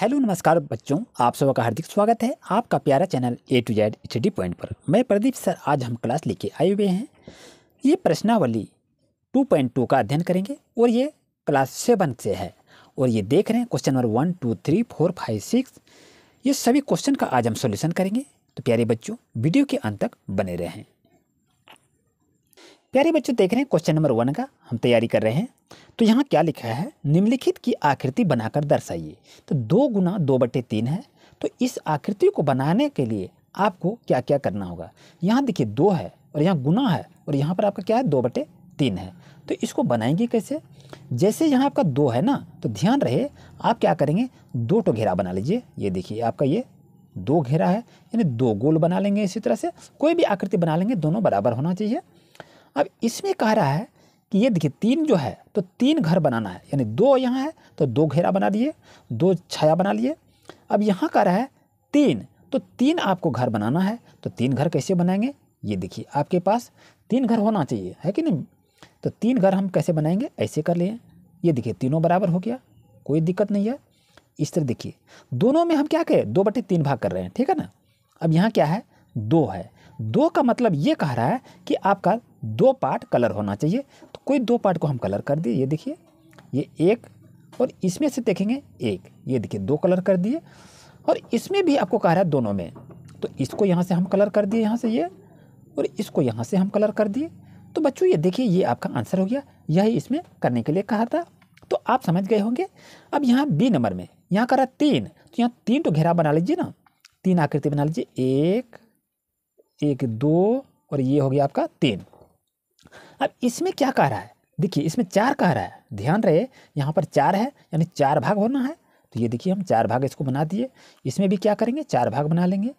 hello नमस्कार बच्चों आप सब का हार्दिक स्वागत है आपका प्यारा channel A to Z study point पर मैं प्रदीप सर आज हम क्लास लेके आए हुए हैं ये प्रश्नावली 2.2 का अध्ययन करेंगे और ये क्लास सेवन से है और ये देख रहे हैं question number one two three four five six ये सभी क्वेश्चन का आज हम सोल्यूशन करेंगे तो प्यारे बच्चों वीडियो के अंत तक बने रहें प्यारे बच्चों देख रहे हैं क्वेश्चन नंबर वन का हम तैयारी कर रहे हैं तो यहाँ क्या लिखा है निम्नलिखित की आकृति बनाकर दर्शाइए तो दो गुना दो बटे तीन है तो इस आकृति को बनाने के लिए आपको क्या क्या करना होगा यहाँ देखिए दो है और यहाँ गुना है और यहाँ पर आपका क्या है दो बटे तीन है तो इसको बनाएंगे कैसे जैसे यहाँ आपका दो है ना तो ध्यान रहे आप क्या करेंगे दो टो तो घेरा बना लीजिए ये देखिए आपका ये दो घेरा है यानी दो गोल बना लेंगे इसी तरह से कोई भी आकृति बना लेंगे दोनों बराबर होना चाहिए अब इसमें कह रहा है कि ये देखिए तीन जो है तो तीन घर बनाना है यानी दो यहाँ है तो दो घेरा बना लिए दो छाया बना लिए अब यहाँ कह रहा है तीन तो तीन आपको घर बनाना है तो तीन घर कैसे बनाएंगे ये देखिए आपके पास तीन घर होना चाहिए है कि नहीं तो तीन घर हम कैसे बनाएंगे ऐसे कर लिए ये देखिए तीनों बराबर हो गया कोई दिक्कत नहीं है इस तरह देखिए दोनों में हम क्या करें दो बटे तीन भाग कर रहे हैं ठीक है ना अब यहाँ क्या है दो है दो का मतलब ये कह रहा है कि आपका दो पार्ट कलर होना चाहिए तो कोई दो पार्ट को हम कलर कर दिए ये देखिए ये एक और इसमें से देखेंगे एक ये देखिए दो कलर कर दिए और इसमें भी आपको कह रहा है दोनों में तो इसको यहाँ से हम कलर कर दिए यहाँ से ये और इसको यहाँ से हम कलर कर दिए तो बच्चों ये देखिए ये आपका आंसर हो गया यही इसमें करने के लिए कहा था तो आप समझ गए होंगे अब यहाँ बी नंबर में यहाँ कह रहा है तीन तो यहाँ तीन तो घेरा बना लीजिए ना तीन आकृति बना लीजिए एक एक दो और ये हो गया आपका तीन अब इसमें क्या कह रहा है देखिए इसमें चार कह रहा है ध्यान रहे यहाँ पर चार है यानी चार भाग होना है तो ये देखिए हम चार भाग इसको बना दिए इसमें भी क्या करेंगे चार भाग बना लेंगे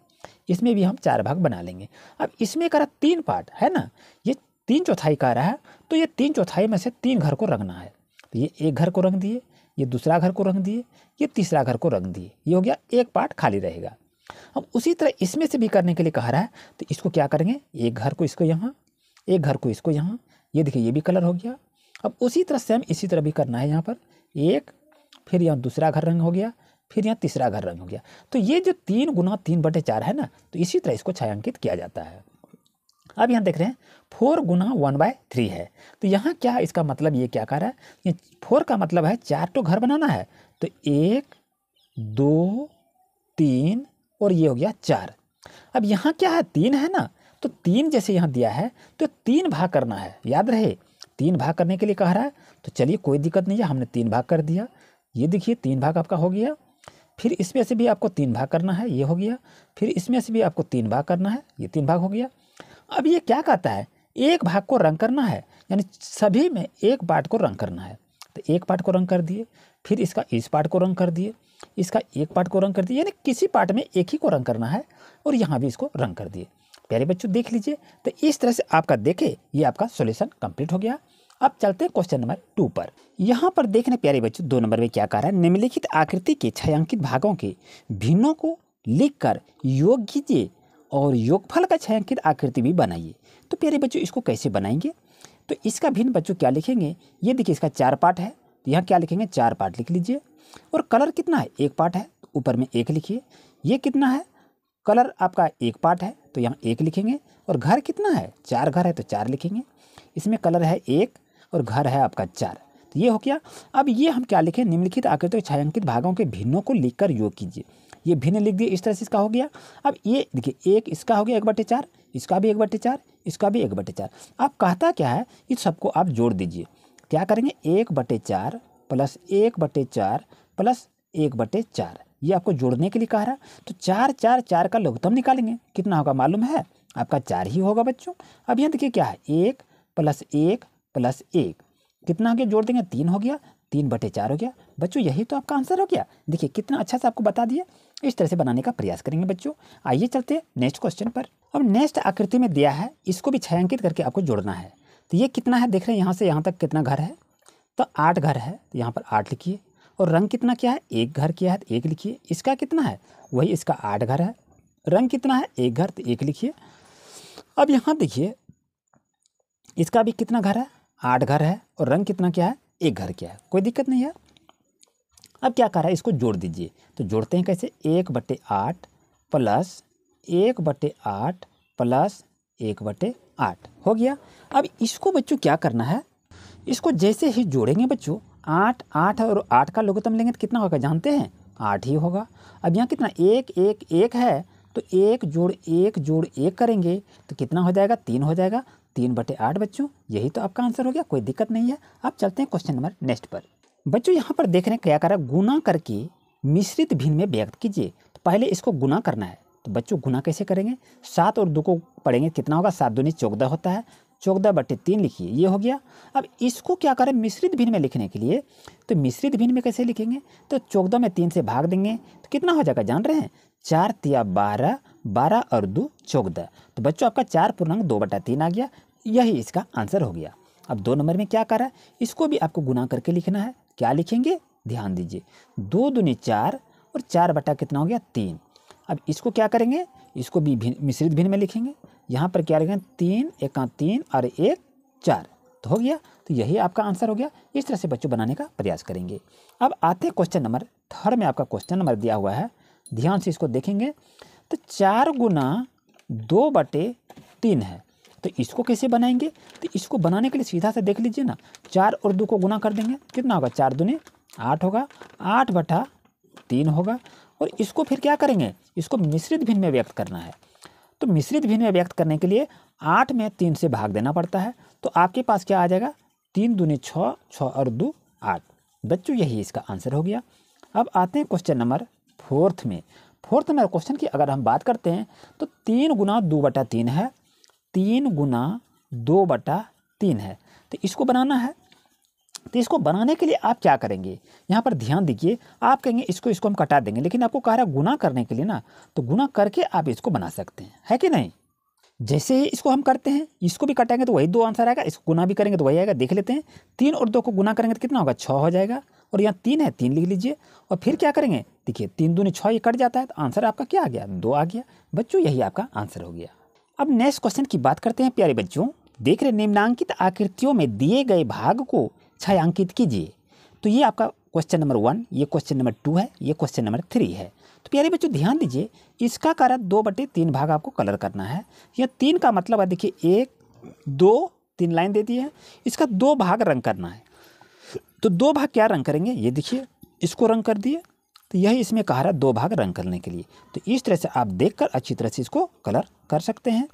इसमें भी हम चार भाग बना लेंगे अब इसमें कह रहा तीन पार्ट है ना ये तीन चौथाई कह रहा है तो ये तीन चौथाई में से तीन घर को रंगना है तो ये एक घर को रंग दिए ये दूसरा घर को रंग दिए ये तीसरा घर को रंग दिए ये हो गया एक पार्ट खाली रहेगा अब उसी तरह इसमें से भी करने के लिए कह रहा है तो इसको क्या करेंगे एक घर को इसको यहाँ एक घर को इसको यहाँ ये देखिए ये भी कलर हो गया अब उसी तरह सेम इसी तरह भी करना है यहाँ पर एक फिर यहाँ दूसरा घर रंग हो गया फिर यहाँ तीसरा घर रंग हो गया तो ये जो तीन गुना तीन बटे चार है ना तो इसी तरह इसको छायांकित किया जाता है अब यहाँ देख रहे हैं फोर गुना वन बाय थ्री है तो यहाँ क्या है इसका मतलब ये क्या कह रहा है ये फोर का मतलब है चार तो घर बनाना है तो एक दो तीन और ये हो गया चार अब यहाँ क्या है तीन है ना तो तीन जैसे यहाँ दिया है तो तीन भाग करना है याद रहे तीन भाग करने के लिए कह रहा है तो चलिए कोई दिक्कत नहीं है हमने तीन भाग कर दिया ये देखिए तीन भाग आपका हो गया फिर इसमें से भी आपको तीन भाग करना है ये हो गया फिर इसमें से भी आपको तीन भाग करना है ये तीन भाग हो गया अब ये क्या कहता है एक भाग को रंग करना है यानी सभी में एक पार्ट को रंग करना है तो एक पार्ट को रंग कर दिए फिर इसका इस पार्ट को रंग कर दिए इसका एक पार्ट को रंग कर दिए यानी किसी पार्ट में एक ही को रंग करना है और यहाँ भी इसको रंग कर दिए प्यारे बच्चों देख लीजिए तो इस तरह से आपका देखे ये आपका सोल्यूशन कंप्लीट हो गया अब चलते हैं क्वेश्चन नंबर टू पर यहाँ पर देखने प्यारे बच्चों दो नंबर में क्या कह रहा है निम्नलिखित आकृति के छायांकित भागों के भिन्नों को लिखकर योग कीजिए और योगफल का छायांकित आकृति भी बनाइए तो प्यारे बच्चों इसको कैसे बनाएंगे तो इसका भिन्न बच्चों क्या लिखेंगे ये देखिए इसका चार पार्ट है तो यहाँ क्या लिखेंगे चार पार्ट लिख लीजिए और कलर कितना है एक पार्ट है तो ऊपर में एक लिखिए ये कितना है कलर आपका एक पार्ट है तो यहाँ एक लिखेंगे और घर कितना है चार घर है तो चार लिखेंगे इसमें कलर है एक और घर है आपका चार तो ये हो गया अब ये हम क्या लिखें निम्नलिखित के छायांकित भागों के भिन्नों को लिखकर योग कीजिए ये भिन्न लिख दिए इस तरह से इसका हो गया अब ये देखिए एक इसका हो गया एक बटे चार इसका भी एक बटे चार इसका भी एक बटे चार आप कहता क्या है इस सबको आप जोड़ दीजिए क्या करेंगे एक बटे चार प्लस एक बटे चार प्लस एक बटे चार ये आपको जोड़ने के लिए कह रहा तो चार चार चार का लघुतम निकालेंगे कितना होगा मालूम है आपका चार ही होगा बच्चों अब यहाँ देखिए क्या है एक प्लस एक प्लस एक कितना हो गया जोड़ देंगे तीन हो गया तीन बटे चार हो गया बच्चों यही तो आपका आंसर हो गया देखिए कितना अच्छा से आपको बता दिया इस तरह से बनाने का प्रयास करेंगे बच्चों आइए चलते हैं नेक्स्ट क्वेश्चन पर अब नेक्स्ट आकृति में दिया है इसको भी छायांकित करके आपको जोड़ना है तो ये कितना है देख रहे हैं यहाँ से यहाँ तक कितना घर है तो आठ घर है तो यहाँ पर आठ लिखिए और रंग कितना क्या है एक घर किया है तो एक लिखिए इसका कितना है वही इसका आठ घर है रंग कितना है एक घर तो एक लिखिए अब यहाँ देखिए इसका भी कितना घर है आठ घर है और रंग कितना क्या है एक घर क्या है कोई दिक्कत नहीं है अब क्या कर रहा है इसको जोड़ दीजिए तो जोड़ते हैं कैसे एक बटे आठ प्लस एक बटे आठ प्लस एक बटे आठ हो गया अब इसको बच्चों क्या करना है इसको जैसे ही जोड़ेंगे बच्चों आठ आठ और आठ का लघुतम लेंगे तो कितना होगा जानते हैं आठ ही होगा अब यहाँ कितना एक एक एक है तो एक जोड़ एक जोड़ एक करेंगे तो कितना हो जाएगा तीन हो जाएगा तीन बटे आठ बच्चों यही तो आपका आंसर हो गया कोई दिक्कत नहीं है अब चलते हैं क्वेश्चन नंबर नेक्स्ट पर बच्चों यहाँ पर देख रहे हैं क्या करा गुना करके मिश्रित भिन्न में व्यक्त कीजिए तो पहले इसको गुना करना है तो बच्चों गुना कैसे करेंगे सात और दो को पढ़ेंगे कितना होगा सात दूनी चौदह होता है चौदह बट्टे तीन लिखिए ये हो गया अब इसको क्या करें मिश्रित भिन्न में लिखने के लिए तो मिश्रित भिन्न में कैसे लिखेंगे तो चौदह में तीन से भाग देंगे तो कितना हो जाएगा जान रहे हैं चार तिया बारह बारह और दो चौदह तो बच्चों आपका चार पूर्णांक दो बटा तीन आ गया यही इसका आंसर हो गया अब दो नंबर में क्या करा है इसको भी आपको गुना करके लिखना है क्या लिखेंगे ध्यान दीजिए दो दूनी चार और चार बटा कितना हो गया तीन अब इसको क्या करेंगे इसको भी मिश्रित भिन्न में लिखेंगे यहाँ पर क्या रहेगा तीन एका तीन और एक चार तो हो गया तो यही आपका आंसर हो गया इस तरह से बच्चों बनाने का प्रयास करेंगे अब आते हैं क्वेश्चन नंबर थर्ड में आपका क्वेश्चन नंबर दिया हुआ है ध्यान से इसको देखेंगे तो चार गुना दो बटे तीन है तो इसको कैसे बनाएंगे तो इसको बनाने के लिए सीधा से देख लीजिए ना चार और दो को गुना कर देंगे कितना होगा चार दुनी आठ होगा आठ बटा तीन होगा और इसको फिर क्या करेंगे इसको मिश्रित भिन्न में व्यक्त करना है तो मिश्रित भिन्न में व्यक्त करने के लिए आठ में तीन से भाग देना पड़ता है तो आपके पास क्या आ जाएगा तीन दूनी छः छः और दो आठ बच्चों यही इसका आंसर हो गया अब आते हैं क्वेश्चन नंबर फोर्थ में फोर्थ नंबर क्वेश्चन की अगर हम बात करते हैं तो तीन गुना दो बटा तीन है तीन गुना दो बटा तीन है तो इसको बनाना है तो इसको बनाने के लिए आप क्या करेंगे यहाँ पर ध्यान दीजिए आप कहेंगे इसको इसको हम कटा देंगे लेकिन आपको कह रहा है गुना करने के लिए ना तो गुना करके आप इसको बना सकते हैं है कि नहीं जैसे ही इसको हम करते हैं इसको भी कटाएंगे तो वही दो आंसर आएगा इसको गुना भी करेंगे तो वही आएगा देख लेते हैं तीन और दो को गुना करेंगे तो कितना होगा छः हो जाएगा और यहाँ तीन है तीन लिख लीजिए और फिर क्या करेंगे देखिए तीन दूनी छः ये कट जाता है तो आंसर आपका क्या आ गया दो आ गया बच्चों यही आपका आंसर हो गया अब नेक्स्ट क्वेश्चन की बात करते हैं प्यारे बच्चों देख रहे निम्नांकित आकृतियों में दिए गए भाग को छायांकित कीजिए तो ये आपका क्वेश्चन नंबर वन ये क्वेश्चन नंबर टू है ये क्वेश्चन नंबर थ्री है तो प्यारे बच्चों ध्यान दीजिए इसका कारण दो बटे तीन भाग आपको कलर करना है या तीन का मतलब है देखिए एक दो तीन लाइन दे दी है इसका दो भाग रंग करना है तो दो भाग क्या रंग करेंगे ये देखिए इसको रंग कर दिए तो यही इसमें कहा रहा है दो भाग रंग करने के लिए तो इस तरह से आप देखकर अच्छी तरह से इसको कलर कर सकते हैं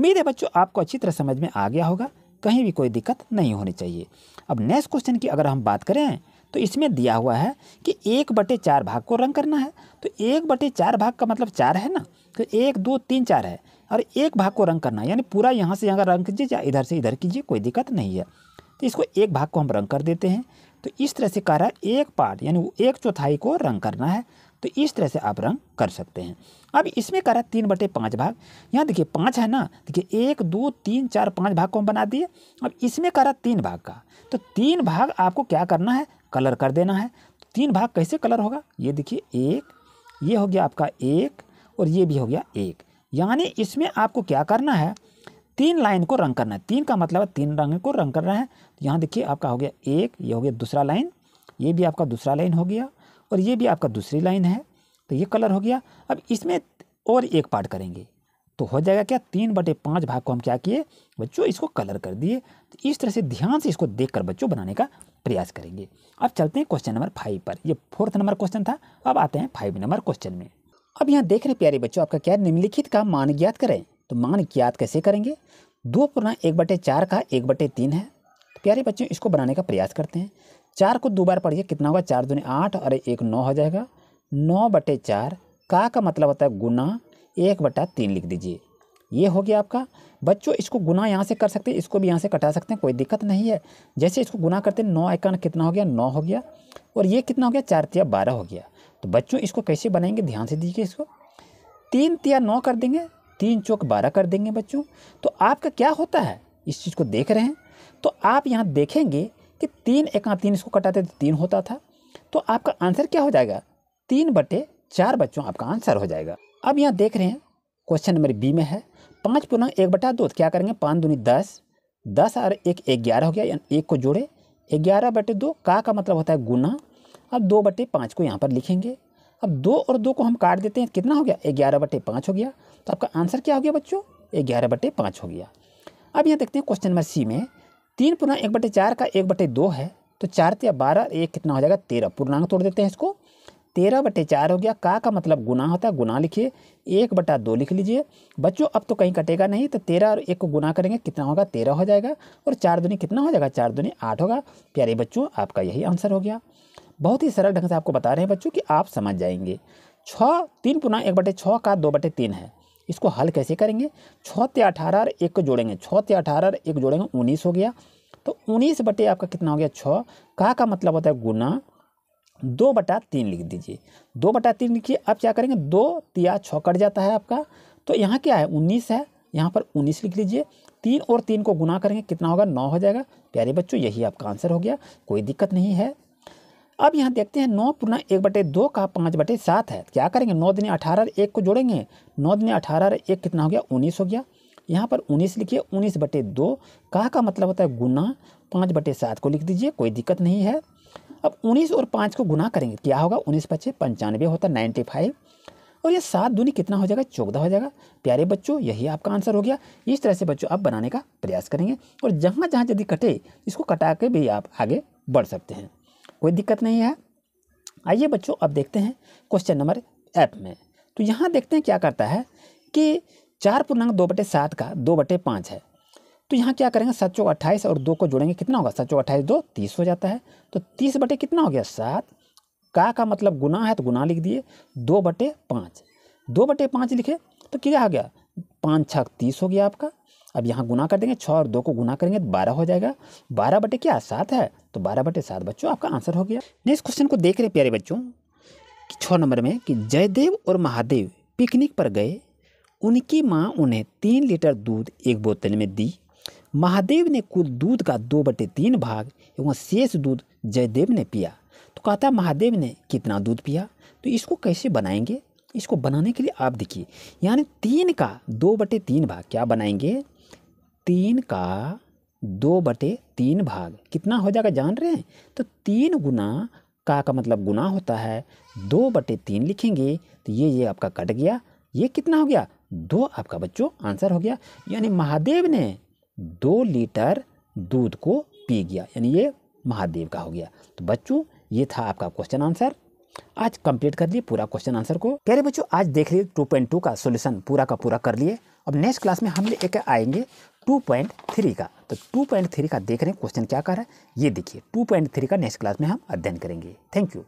उम्मीद है बच्चों आपको अच्छी तरह समझ में आ गया होगा कहीं भी कोई दिक्कत नहीं होनी चाहिए अब नेक्स्ट क्वेश्चन की अगर हम बात करें तो इसमें दिया हुआ है कि एक बटे चार भाग को रंग करना है तो एक बटे चार भाग का मतलब चार है ना तो एक दो तीन चार है और एक भाग को रंग करना है यानी पूरा यहाँ से यहाँ रंग कीजिए या इधर से इधर कीजिए कोई दिक्कत नहीं है तो इसको एक भाग को हम रंग कर देते हैं तो इस तरह से कह रहा है एक पार्ट यानी एक चौथाई को रंग करना है तो इस तरह से आप रंग कर सकते हैं अब इसमें करा तीन बटे पाँच भाग यहाँ देखिए पाँच है ना देखिए एक दो तीन चार पाँच भाग को हम बना दिए अब इसमें करा तीन भाग का तो तीन भाग आपको क्या करना है कलर कर देना है तो तीन भाग कैसे कलर होगा ये देखिए एक ये हो गया आपका एक और ये भी हो गया एक यानी इसमें आपको क्या करना है तीन लाइन को रंग करना है तीन का मतलब है तीन रंग को रंग करना है तो यहाँ देखिए आपका हो गया एक ये हो गया दूसरा लाइन ये भी आपका दूसरा लाइन हो गया और ये भी आपका दूसरी लाइन है तो ये कलर हो गया अब इसमें और एक पार्ट करेंगे तो हो जाएगा क्या तीन बटे पाँच भाग को हम क्या किए बच्चों इसको कलर कर दिए तो इस तरह से ध्यान से इसको देख कर बच्चों बनाने का प्रयास करेंगे अब चलते हैं क्वेश्चन नंबर फाइव पर ये फोर्थ नंबर क्वेश्चन था अब आते हैं फाइव नंबर क्वेश्चन में अब यहाँ देख रहे प्यारे बच्चों आपका क्या निम्नलिखित का मान ज्ञात करें तो मान ज्ञात कैसे करेंगे दो पुरना एक बटे चार का एक बटे तीन है तो प्यारे बच्चों इसको बनाने का प्रयास करते हैं चार को दो बार पढ़िए कितना होगा चार दूनी आठ अरे एक नौ हो जाएगा नौ बटे चार का का मतलब होता है गुना एक बटा तीन लिख दीजिए ये हो गया आपका बच्चों इसको गुना यहाँ से कर सकते हैं इसको भी यहाँ से कटा सकते हैं कोई दिक्कत नहीं है जैसे इसको गुना करते हैं नौ एकान कितना हो गया नौ हो गया और ये कितना हो गया चार तिया बारह हो गया तो बच्चों इसको कैसे बनाएंगे ध्यान से दीजिए इसको तीन तिया नौ कर देंगे तीन चौक बारह कर देंगे बच्चों तो आपका क्या होता है इस चीज़ को देख रहे हैं तो आप यहाँ देखेंगे कि तीन एका तीन इसको कटाते तो तीन होता था तो आपका आंसर क्या हो जाएगा तीन बटे चार बच्चों आपका आंसर हो जाएगा अब यहाँ देख रहे हैं क्वेश्चन नंबर बी में है पाँच पुनः एक बटा दो तो क्या करेंगे पाँच दूनी दस दस और एक ग्यारह हो गया यानी एक को जोड़े ग्यारह बटे दो का का मतलब होता है गुना अब दो बटे पाँच को यहाँ पर लिखेंगे अब दो और दो को हम काट देते हैं तो कितना हो गया ग्यारह बटे पाँच हो गया तो आपका आंसर क्या हो गया बच्चों ग्यारह बटे पाँच हो गया अब यहाँ देखते हैं क्वेश्चन नंबर सी में तीन पूर्णांक एक बटे चार का एक बटे दो है तो चार या बारह एक कितना हो जाएगा तेरह पूर्णांक तोड़ देते हैं इसको तेरह बटे चार हो गया का का मतलब गुना होता है गुना लिखिए एक बटा दो लिख लीजिए बच्चों अब तो कहीं कटेगा नहीं तो तेरह और एक को गुना करेंगे कितना होगा तेरह हो जाएगा और चार दुनी कितना हो जाएगा चार दुनी आठ होगा प्यारे बच्चों आपका यही आंसर हो गया बहुत ही सरल ढंग से आपको बता रहे हैं बच्चों कि आप समझ जाएंगे छः तीन पुनः एक बटे छः का दो बटे तीन है इसको हल कैसे करेंगे छः ते अठारह और एक को जोड़ेंगे छः ते अठारह और एक जोड़ेंगे उन्नीस हो गया तो उन्नीस बटे आपका कितना हो गया छः का का मतलब होता है गुना दो बटा तीन लिख दीजिए दो बटा तीन लिखिए अब क्या करेंगे दो तिया छः कट जाता है आपका तो यहाँ क्या है उन्नीस है यहाँ पर उन्नीस लिख लीजिए तीन और तीन को गुना करेंगे कितना होगा नौ हो जाएगा प्यारे बच्चों यही आपका आंसर हो गया कोई दिक्कत नहीं है अब यहाँ देखते हैं नौ पुनः एक बटे दो का पाँच बटे सात है क्या करेंगे नौ दिन अठारह एक को जोड़ेंगे नौ दिन अठारह एक कितना हो गया उन्नीस हो गया यहाँ पर उन्नीस लिखिए उन्नीस बटे दो का का मतलब होता है गुना पाँच बटे सात को लिख दीजिए कोई दिक्कत नहीं है अब उन्नीस और पाँच को गुना करेंगे क्या होगा उन्नीस पच्चीस पंचानवे होता है नाइन्टी फाइव और ये सात दूनी कितना हो जाएगा चौदह हो जाएगा प्यारे बच्चों यही आपका आंसर हो गया इस तरह से बच्चों आप बनाने का प्रयास करेंगे और जहाँ जहाँ यदि कटे इसको कटा के भी आप आगे बढ़ सकते हैं कोई दिक्कत नहीं है आइए बच्चों अब देखते हैं क्वेश्चन नंबर एप में तो यहाँ देखते हैं क्या करता है कि चार पूर्णांक दो बटे सात का दो बटे पाँच है तो यहाँ क्या करेंगे सात चौक अट्ठाईस और दो को जोड़ेंगे कितना होगा सात चौक अट्ठाईस दो तीस हो जाता है तो तीस बटे कितना हो गया सात का का मतलब गुना है तो गुना लिख दिए दो बटे पाँच दो बटे पाँच लिखे तो क्या हो गया पाँच छक तीस हो गया आपका अब यहाँ गुना कर देंगे छः और दो को गुना करेंगे तो बारह हो जाएगा बारह बटे क्या सात है तो बारह बटे सात बच्चों आपका आंसर हो गया नेक्स्ट क्वेश्चन को देख रहे प्यारे बच्चों छः नंबर में कि जयदेव और महादेव पिकनिक पर गए उनकी माँ उन्हें तीन लीटर दूध एक बोतल में दी महादेव ने कुल दूध का दो बटे तीन भाग एवं शेष दूध जयदेव ने पिया तो कहता महादेव ने कितना दूध पिया तो इसको कैसे बनाएंगे इसको बनाने के लिए आप देखिए यानी तीन का दो बटे तीन भाग क्या बनाएंगे तीन का दो बटे तीन भाग कितना हो जाएगा जान रहे हैं तो तीन गुना का का मतलब गुना होता है दो बटे तीन लिखेंगे तो ये ये आपका कट गया ये कितना हो गया दो आपका बच्चों आंसर हो गया यानी महादेव ने दो लीटर दूध को पी गया यानी ये महादेव का हो गया तो बच्चों ये था आपका क्वेश्चन आंसर आज कंप्लीट कर लिए पूरा क्वेश्चन आंसर को कह रहे बच्चों आज देख लिए टू पॉइंट टू का सोल्यूशन पूरा का पूरा कर लिए अब नेक्स्ट क्लास में हम एक आएंगे 2.3 का तो 2.3 का देख रहे हैं क्वेश्चन क्या कर रहा है ये देखिए 2.3 का नेक्स्ट क्लास में हम अध्ययन करेंगे थैंक यू